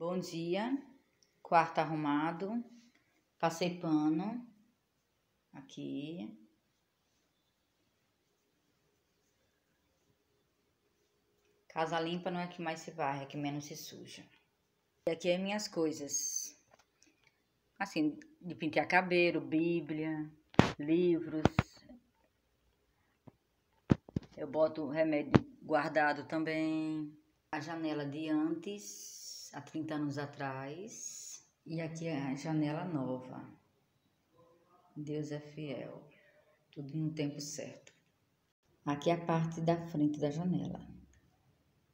Bom dia, quarto arrumado, passei pano aqui. Casa limpa não é que mais se varre, é que menos se suja. E aqui é minhas coisas. Assim, de pintar cabelo, bíblia, livros. Eu boto remédio guardado também. A janela de antes há 30 anos atrás, e aqui é a janela nova. Deus é fiel, tudo no tempo certo. Aqui é a parte da frente da janela.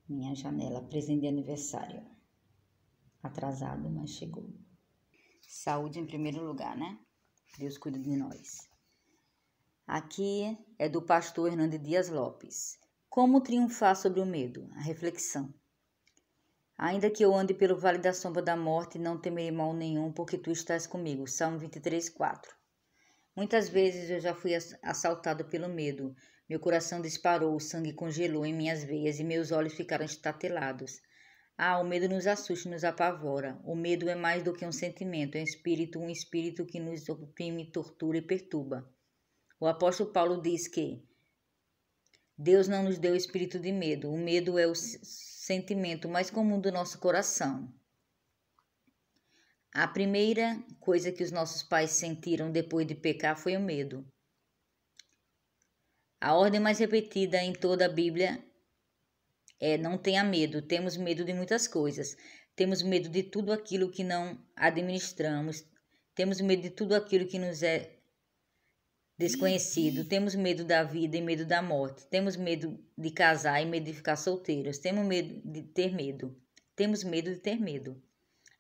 Minha janela, presente de aniversário. Atrasado, mas chegou. Saúde em primeiro lugar, né? Deus cuida de nós. Aqui é do pastor Hernando Dias Lopes. Como triunfar sobre o medo? A reflexão. Ainda que eu ande pelo vale da sombra da morte, não temerei mal nenhum, porque tu estás comigo. Salmo 23, 4. Muitas vezes eu já fui assaltado pelo medo. Meu coração disparou, o sangue congelou em minhas veias e meus olhos ficaram estatelados. Ah, o medo nos assusta e nos apavora. O medo é mais do que um sentimento, é um espírito, um espírito que nos oprime, tortura e perturba. O apóstolo Paulo diz que Deus não nos deu espírito de medo. O medo é o sentimento mais comum do nosso coração. A primeira coisa que os nossos pais sentiram depois de pecar foi o medo. A ordem mais repetida em toda a Bíblia é: não tenha medo. Temos medo de muitas coisas. Temos medo de tudo aquilo que não administramos. Temos medo de tudo aquilo que nos é desconhecido, temos medo da vida e medo da morte, temos medo de casar e medo de ficar solteiros, temos medo de ter medo, temos medo de ter medo.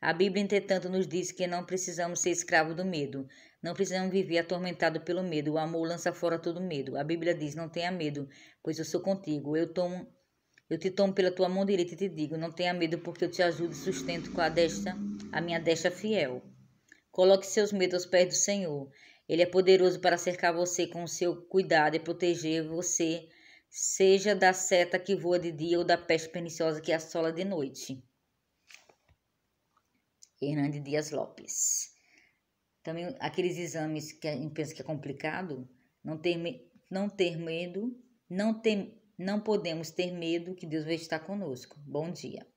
A Bíblia, entretanto, nos diz que não precisamos ser escravos do medo, não precisamos viver atormentado pelo medo, o amor lança fora todo medo. A Bíblia diz, não tenha medo, pois eu sou contigo, eu tomo... Eu te tomo pela tua mão direita e te digo, não tenha medo, porque eu te ajudo e sustento com a destra, a minha destra fiel. Coloque seus medos aos pés do Senhor ele é poderoso para cercar você com o seu cuidado e proteger você, seja da seta que voa de dia ou da peste perniciosa que assola de noite. Hernande Dias Lopes. Também aqueles exames que a gente pensa que é complicado, não ter, não ter medo, não, ter, não podemos ter medo que Deus vai estar conosco. Bom dia.